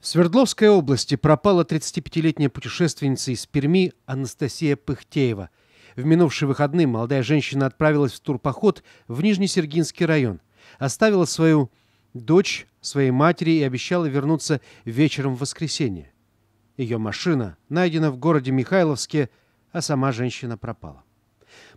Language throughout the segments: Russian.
В Свердловской области пропала 35-летняя путешественница из Перми Анастасия Пыхтеева. В минувшие выходные молодая женщина отправилась в турпоход в Нижнесергинский район. Оставила свою дочь своей матери и обещала вернуться вечером в воскресенье. Ее машина найдена в городе Михайловске, а сама женщина пропала.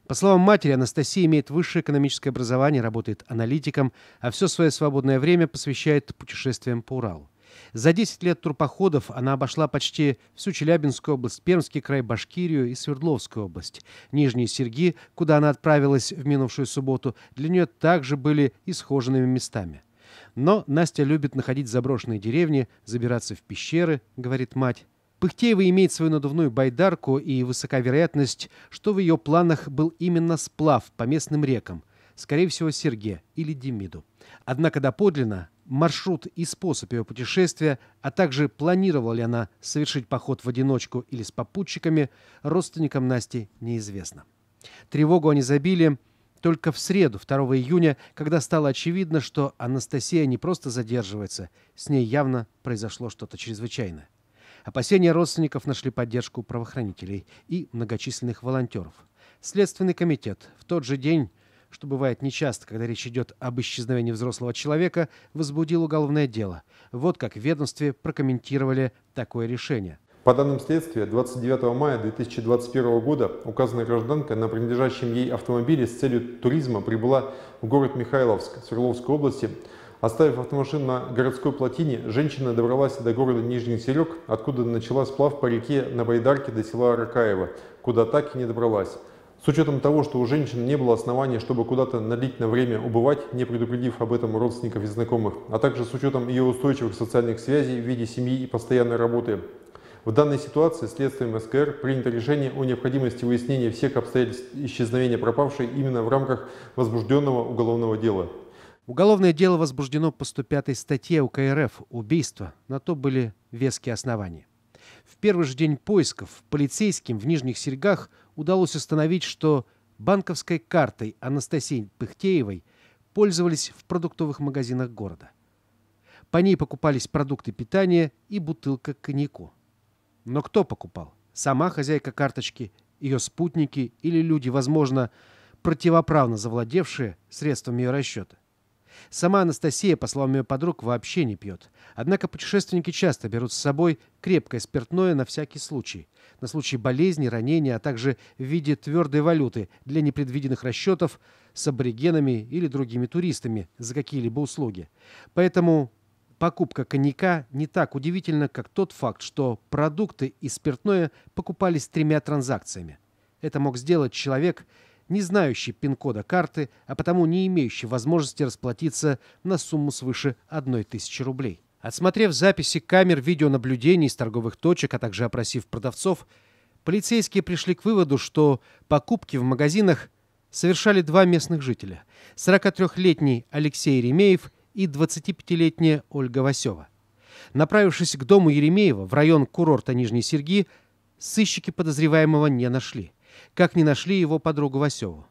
По словам матери, Анастасия имеет высшее экономическое образование, работает аналитиком, а все свое свободное время посвящает путешествиям по Уралу. За 10 лет турпоходов она обошла почти всю Челябинскую область, Пермский край, Башкирию и Свердловскую область. Нижние Серги, куда она отправилась в минувшую субботу, для нее также были исхоженными местами. Но Настя любит находить заброшенные деревни, забираться в пещеры, говорит мать. Пыхтеева имеет свою надувную байдарку и высока вероятность, что в ее планах был именно сплав по местным рекам, скорее всего, Серге или Демиду. Однако доподлинно маршрут и способ ее путешествия, а также планировала ли она совершить поход в одиночку или с попутчиками, родственникам Насти неизвестно. Тревогу они забили только в среду, 2 июня, когда стало очевидно, что Анастасия не просто задерживается, с ней явно произошло что-то чрезвычайное. Опасения родственников нашли поддержку правоохранителей и многочисленных волонтеров. Следственный комитет в тот же день что бывает нечасто, когда речь идет об исчезновении взрослого человека, возбудил уголовное дело. Вот как в ведомстве прокомментировали такое решение. По данным следствия, 29 мая 2021 года указанная гражданка на принадлежащем ей автомобиле с целью туризма прибыла в город Михайловск Свердловской области. Оставив автомашину на городской плотине, женщина добралась до города Нижний Серег, откуда начала сплав по реке на Байдарке до села Ракаева, куда так и не добралась. С учетом того, что у женщин не было оснований, чтобы куда-то налить на время убывать, не предупредив об этом родственников и знакомых, а также с учетом ее устойчивых социальных связей в виде семьи и постоянной работы. В данной ситуации следствием СКР принято решение о необходимости выяснения всех обстоятельств исчезновения пропавшей именно в рамках возбужденного уголовного дела. Уголовное дело возбуждено по 105 статье УК РФ «Убийство». На то были веские основания. В первый же день поисков полицейским в Нижних Серьгах – удалось установить, что банковской картой Анастасии Пыхтеевой пользовались в продуктовых магазинах города. По ней покупались продукты питания и бутылка коньяку. Но кто покупал? Сама хозяйка карточки, ее спутники или люди, возможно, противоправно завладевшие средствами ее расчета? Сама Анастасия, по словам ее подруг, вообще не пьет. Однако путешественники часто берут с собой крепкое спиртное на всякий случай. На случай болезни, ранения, а также в виде твердой валюты для непредвиденных расчетов с аборигенами или другими туристами за какие-либо услуги. Поэтому покупка коньяка не так удивительна, как тот факт, что продукты и спиртное покупались тремя транзакциями. Это мог сделать человек, не знающий пин-кода карты, а потому не имеющий возможности расплатиться на сумму свыше 1000 рублей. Отсмотрев записи камер видеонаблюдений из торговых точек, а также опросив продавцов, полицейские пришли к выводу, что покупки в магазинах совершали два местных жителя – 43-летний Алексей Еремеев и 25-летняя Ольга Васева. Направившись к дому Еремеева в район курорта Нижней Серги, сыщики подозреваемого не нашли – как не нашли его подругу Васеву.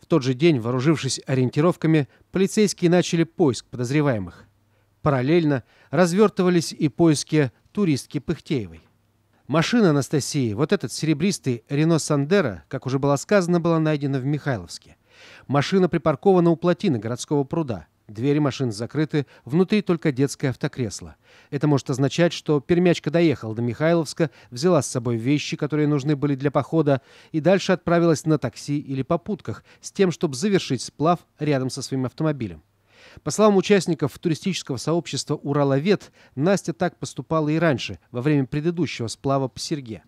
В тот же день, вооружившись ориентировками, полицейские начали поиск подозреваемых. Параллельно развертывались и поиски туристки Пыхтеевой. Машина Анастасии, вот этот серебристый Рено Сандера, как уже было сказано, была найдена в Михайловске. Машина припаркована у плотины городского пруда – Двери машин закрыты, внутри только детское автокресло. Это может означать, что пермячка доехала до Михайловска, взяла с собой вещи, которые нужны были для похода, и дальше отправилась на такси или попутках с тем, чтобы завершить сплав рядом со своим автомобилем. По словам участников туристического сообщества «Ураловет», Настя так поступала и раньше, во время предыдущего сплава по Серге.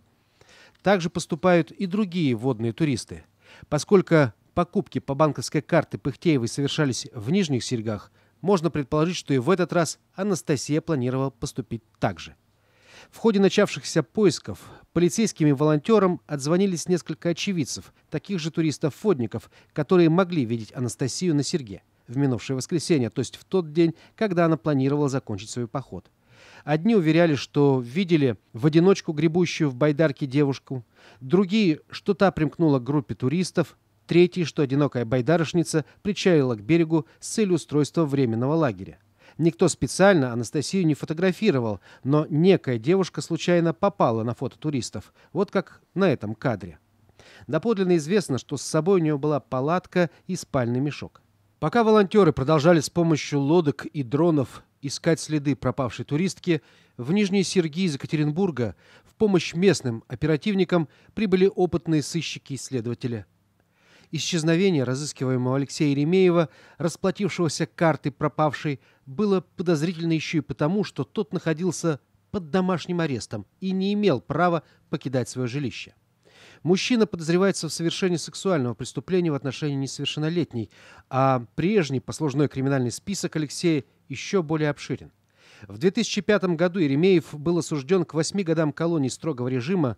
Также поступают и другие водные туристы. Поскольку покупки по банковской карте Пыхтеевой совершались в Нижних Серьгах, можно предположить, что и в этот раз Анастасия планировала поступить так же. В ходе начавшихся поисков полицейскими волонтерам отзвонились несколько очевидцев, таких же туристов-фодников, которые могли видеть Анастасию на Серге в минувшее воскресенье, то есть в тот день, когда она планировала закончить свой поход. Одни уверяли, что видели в одиночку гребущую в байдарке девушку, другие, что та примкнула к группе туристов, Третий, что одинокая байдарочница причалила к берегу с целью устройства временного лагеря. Никто специально Анастасию не фотографировал, но некая девушка случайно попала на фото туристов, вот как на этом кадре. Доподлинно известно, что с собой у нее была палатка и спальный мешок. Пока волонтеры продолжали с помощью лодок и дронов искать следы пропавшей туристки, в нижней Сергий из Екатеринбурга в помощь местным оперативникам прибыли опытные сыщики-исследователи Исчезновение разыскиваемого Алексея Еремеева, расплатившегося картой пропавшей, было подозрительно еще и потому, что тот находился под домашним арестом и не имел права покидать свое жилище. Мужчина подозревается в совершении сексуального преступления в отношении несовершеннолетней, а прежний послужной криминальный список Алексея еще более обширен. В 2005 году Еремеев был осужден к 8 годам колонии строгого режима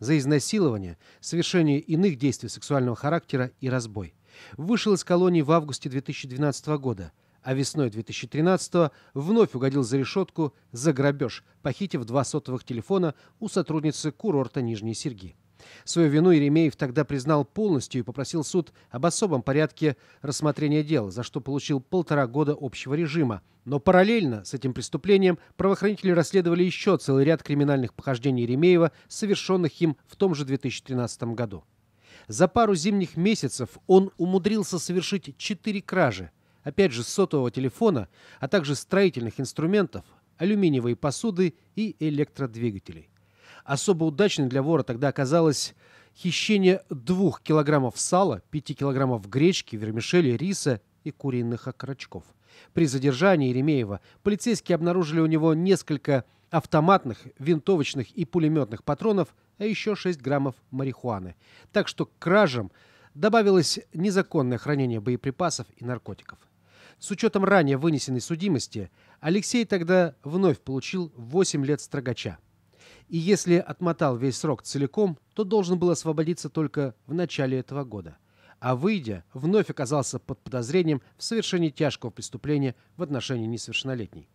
за изнасилование, совершение иных действий сексуального характера и разбой. Вышел из колонии в августе 2012 года, а весной 2013 вновь угодил за решетку за грабеж, похитив два сотовых телефона у сотрудницы курорта Нижние Серги. Свою вину Еремеев тогда признал полностью и попросил суд об особом порядке рассмотрения дела, за что получил полтора года общего режима. Но параллельно с этим преступлением правоохранители расследовали еще целый ряд криминальных похождений Еремеева, совершенных им в том же 2013 году. За пару зимних месяцев он умудрился совершить четыре кражи, опять же сотового телефона, а также строительных инструментов, алюминиевой посуды и электродвигателей. Особо удачным для вора тогда оказалось хищение двух килограммов сала, пяти килограммов гречки, вермишели, риса и куриных окорочков. При задержании Еремеева полицейские обнаружили у него несколько автоматных, винтовочных и пулеметных патронов, а еще 6 граммов марихуаны. Так что к кражам добавилось незаконное хранение боеприпасов и наркотиков. С учетом ранее вынесенной судимости, Алексей тогда вновь получил 8 лет строгача. И если отмотал весь срок целиком, то должен был освободиться только в начале этого года. А выйдя, вновь оказался под подозрением в совершении тяжкого преступления в отношении несовершеннолетней.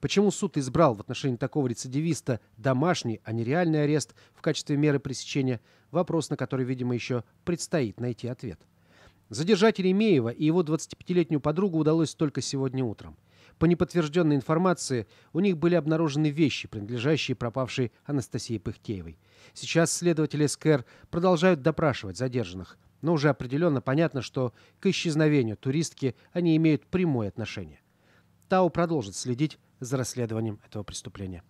Почему суд избрал в отношении такого рецидивиста домашний, а не реальный арест в качестве меры пресечения, вопрос, на который, видимо, еще предстоит найти ответ. Задержать Еремеева и его 25-летнюю подругу удалось только сегодня утром. По неподтвержденной информации, у них были обнаружены вещи, принадлежащие пропавшей Анастасии Пыхтеевой. Сейчас следователи СКР продолжают допрашивать задержанных, но уже определенно понятно, что к исчезновению туристки они имеют прямое отношение. ТАУ продолжит следить за расследованием этого преступления.